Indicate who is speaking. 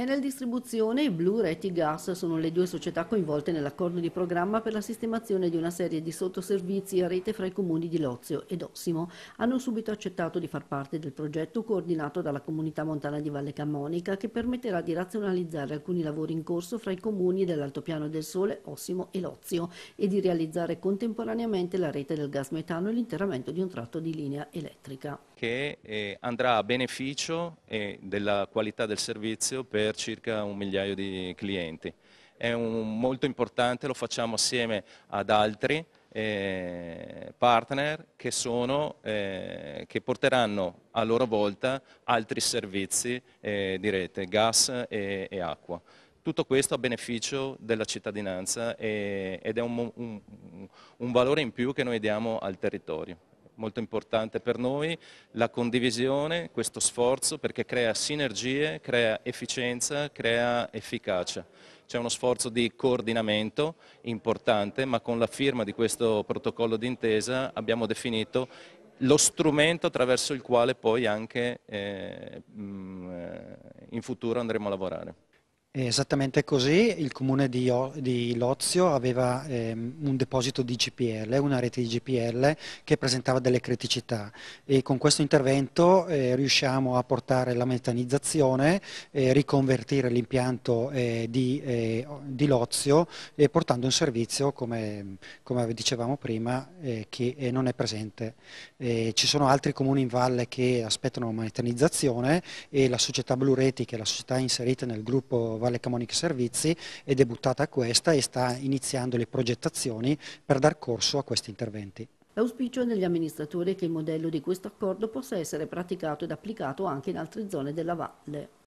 Speaker 1: Enel Distribuzione e Blue Reti Gas sono le due società coinvolte nell'accordo di programma per la sistemazione di una serie di sottoservizi a rete fra i comuni di Lozio ed Ossimo. Hanno subito accettato di far parte del progetto coordinato dalla comunità montana di Valle Cammonica che permetterà di razionalizzare alcuni lavori in corso fra i comuni dell'Altopiano del Sole, Ossimo e Lozio e di realizzare contemporaneamente la rete del gas metano e l'interramento di un tratto di linea elettrica
Speaker 2: che eh, andrà a beneficio eh, della qualità del servizio per circa un migliaio di clienti. È un, molto importante, lo facciamo assieme ad altri eh, partner che, sono, eh, che, porteranno a loro volta altri servizi eh, di rete, gas e, e acqua. Tutto questo a beneficio della cittadinanza e, eh, ed è un, un, un valore in più che noi diamo al territorio molto importante per noi, la condivisione, questo sforzo perché crea sinergie, crea efficienza, crea efficacia. C'è uno sforzo di coordinamento importante, ma con la firma di questo protocollo d'intesa abbiamo definito lo strumento attraverso il quale poi anche eh, eh in futuro andremo a lavorare
Speaker 3: esattamente così, il comune di, di Lozio aveva ehm, un deposito di GPL, una rete di GPL che presentava delle criticità e con questo intervento eh, riusciamo a portare la metanizzazione, eh, riconvertire l'impianto eh, di, eh, di, Lozio eh, portando un servizio come, come dicevamo prima eh, che non è presente. ci sono altri comuni in valle che aspettano la metanizzazione e la società Blu Reti che è la società inserita nel gruppo Valle Camonica Servizi ed è buttata questa e sta iniziando le progettazioni per dar corso a questi interventi.
Speaker 1: L'auspicio degli amministratori è che il modello di questo accordo possa essere praticato ed applicato anche in altre zone della valle.